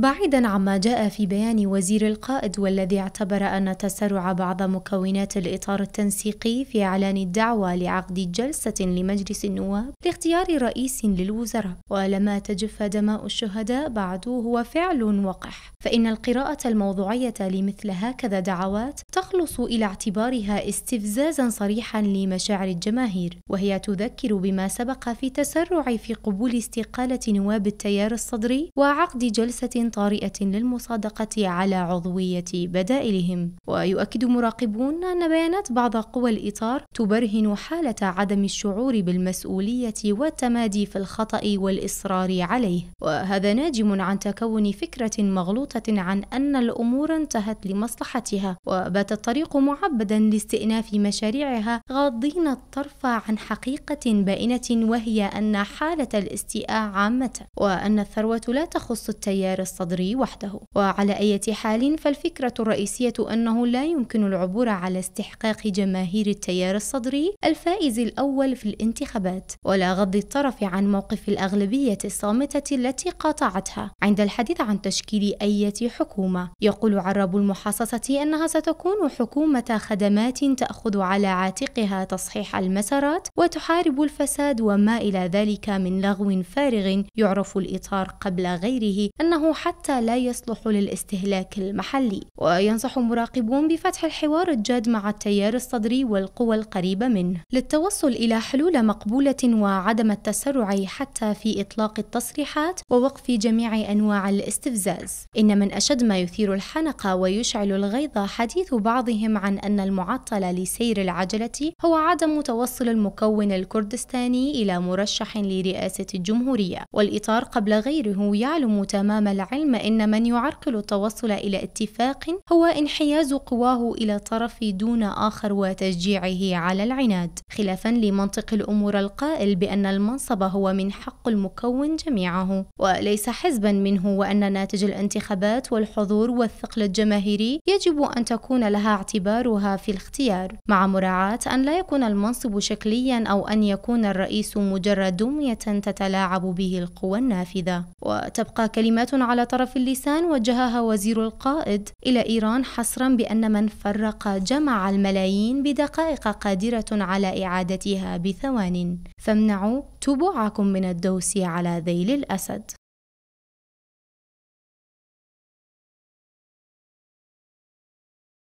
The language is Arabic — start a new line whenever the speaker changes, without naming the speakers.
بعيدا عما جاء في بيان وزير القائد والذي اعتبر أن تسرع بعض مكونات الإطار التنسيقي في إعلان الدعوة لعقد جلسة لمجلس النواب لاختيار رئيس للوزراء ولما تجف دماء الشهداء بعد هو فعل وقح فإن القراءة الموضوعية لمثل هكذا دعوات تخلص إلى اعتبارها استفزازا صريحا لمشاعر الجماهير وهي تذكر بما سبق في تسرع في قبول استقالة نواب التيار الصدري وعقد جلسة طارئة للمصادقة على عضوية بدائلهم ويؤكد مراقبون أن بيانات بعض قوى الإطار تبرهن حالة عدم الشعور بالمسؤولية والتمادي في الخطأ والإصرار عليه وهذا ناجم عن تكون فكرة مغلوطة عن أن الأمور انتهت لمصلحتها وبات الطريق معبدا لاستئناف مشاريعها غاضين الطرف عن حقيقة بائنة وهي أن حالة الاستياء عامة وأن الثروة لا تخص التيار الصحيح الصدري وحده وعلى أي حال فالفكرة الرئيسية أنه لا يمكن العبور على استحقاق جماهير التيار الصدري الفائز الأول في الانتخابات ولا غض الطرف عن موقف الأغلبية الصامتة التي قاطعتها عند الحديث عن تشكيل أي حكومة يقول عرب المحاصصة أنها ستكون حكومة خدمات تأخذ على عاتقها تصحيح المسارات وتحارب الفساد وما إلى ذلك من لغو فارغ يعرف الإطار قبل غيره أنه حتى لا يصلح للاستهلاك المحلي وينصح مراقبون بفتح الحوار الجاد مع التيار الصدري والقوى القريبة منه للتوصل إلى حلول مقبولة وعدم التسرع حتى في إطلاق التصريحات ووقف جميع أنواع الاستفزاز إن من أشد ما يثير الحنقة ويشعل الغيظ حديث بعضهم عن أن المعطل لسير العجلة هو عدم توصل المكون الكردستاني إلى مرشح لرئاسة الجمهورية والإطار قبل غيره يعلم تمام العالم العلم أن من يعرقل التوصل إلى اتفاق هو انحياز قواه إلى طرف دون آخر وتشجيعه على العناد خلافا لمنطق الأمور القائل بأن المنصب هو من حق المكون جميعه وليس حزبا منه وأن ناتج الانتخابات والحضور والثقل الجماهيري يجب أن تكون لها اعتبارها في الاختيار مع مراعاة أن لا يكون المنصب شكليا أو أن يكون الرئيس مجرد دمية تتلاعب به القوى النافذة وتبقى كلمات على على طرف اللسان وجهها وزير القائد إلى إيران حصرا بأن من فرق جمع الملايين بدقائق قادرة على إعادتها بثوان فامنعوا تبوعكم من الدوس على ذيل الأسد